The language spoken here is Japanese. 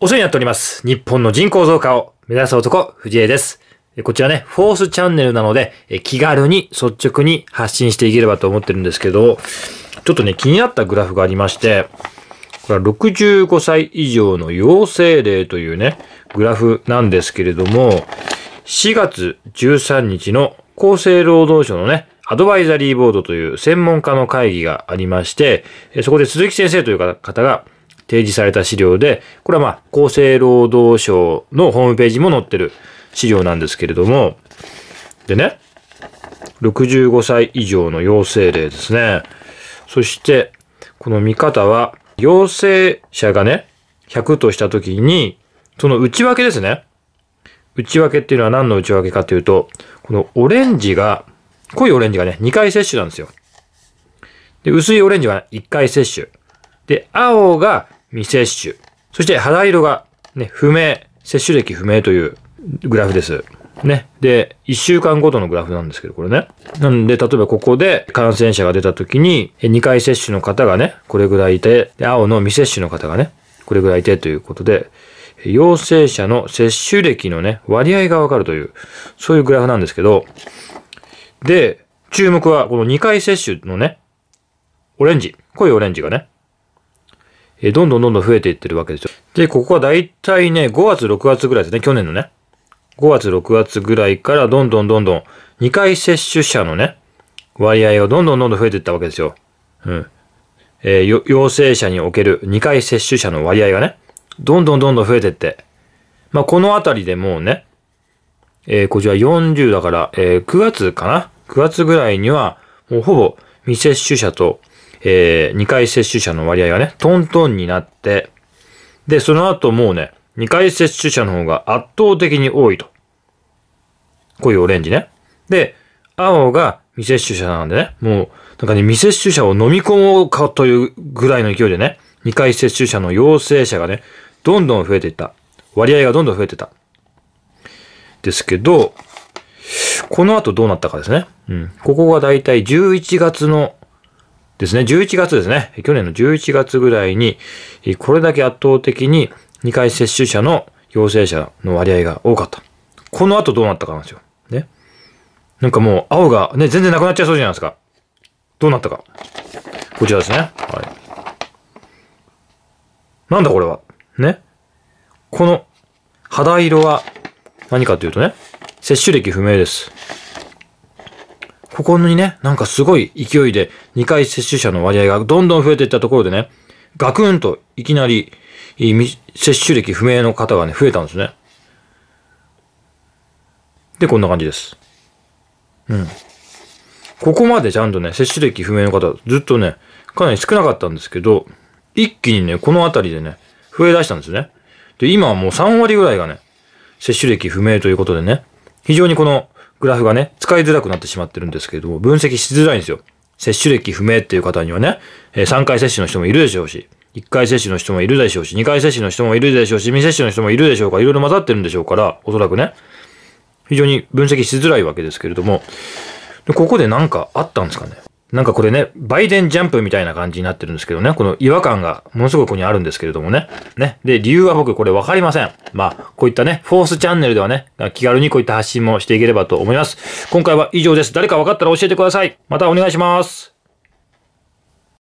お世話になっております。日本の人口増加を目指す男、藤江です。こちらね、フォースチャンネルなので、気軽に率直に発信していければと思ってるんですけど、ちょっとね、気になったグラフがありまして、これは65歳以上の陽性例というね、グラフなんですけれども、4月13日の厚生労働省のね、アドバイザリーボードという専門家の会議がありまして、そこで鈴木先生という方が、提示された資料で、これはまあ、厚生労働省のホームページも載ってる資料なんですけれども、でね、65歳以上の陽性例ですね。そして、この見方は、陽性者がね、100としたときに、その内訳ですね。内訳っていうのは何の内訳かというと、このオレンジが、濃いオレンジがね、2回接種なんですよ。で、薄いオレンジは1回接種。で、青が未接種。そして肌色が、ね、不明、接種歴不明というグラフです。ね。で、1週間ごとのグラフなんですけど、これね。なんで、例えばここで感染者が出た時に、2回接種の方がね、これぐらいいて、で青の未接種の方がね、これぐらいいてということで、陽性者の接種歴のね、割合がわかるという、そういうグラフなんですけど、で、注目は、この2回接種のね、オレンジ、濃いオレンジがね、えどんどんどんどん増えていってるわけですよ。で、ここはだいたいね、5月、6月ぐらいですね、去年のね。5月、6月ぐらいからどんどんどんどん2回接種者のね、割合がどんどんどんどん増えていったわけですよ。うん。えー、陽性者における2回接種者の割合がね、どんどんどんどん増えてって。まあ、このあたりでもうね、えー、こちら40だから、えー、9月かな ?9 月ぐらいには、もうほぼ未接種者とえー、2回接種者の割合がね、トントンになって、で、その後もうね、2回接種者の方が圧倒的に多いと。こういうオレンジね。で、青が未接種者なんでね、もう、なんかね、未接種者を飲み込もうかというぐらいの勢いでね、2回接種者の陽性者がね、どんどん増えていった。割合がどんどん増えてた。ですけど、この後どうなったかですね。うん。ここがだいたい11月のですね、11月ですね、去年の11月ぐらいに、これだけ圧倒的に2回接種者の陽性者の割合が多かった。この後どうなったかなんですよ。ね。なんかもう青がね、全然なくなっちゃいそうじゃないですか。どうなったか。こちらですね。はい。なんだこれは。ね。この肌色は何かというとね、接種歴不明です。ここにね、なんかすごい勢いで2回接種者の割合がどんどん増えていったところでね、ガクンといきなり接種歴不明の方がね、増えたんですね。で、こんな感じです。うん。ここまでちゃんとね、接種歴不明の方、ずっとね、かなり少なかったんですけど、一気にね、この辺りでね、増え出したんですね。で、今はもう3割ぐらいがね、接種歴不明ということでね、非常にこのグラフがね、使いづらくなってしまってるんですけれども、分析しづらいんですよ。接種歴不明っていう方にはね、え3回接種の人もいるでしょうし、1回接種の人もいるでしょうし、2回接種の人もいるでしょうし、未接種の人もいるでしょうか、いろいろ混ざってるんでしょうから、おそらくね、非常に分析しづらいわけですけれども、ここで何かあったんですかねなんかこれね、バイデンジャンプみたいな感じになってるんですけどね、この違和感がものすごくここにあるんですけれどもね。ね。で、理由は僕これわかりません。まあ、こういったね、フォースチャンネルではね、気軽にこういった発信もしていければと思います。今回は以上です。誰かわかったら教えてください。またお願いします。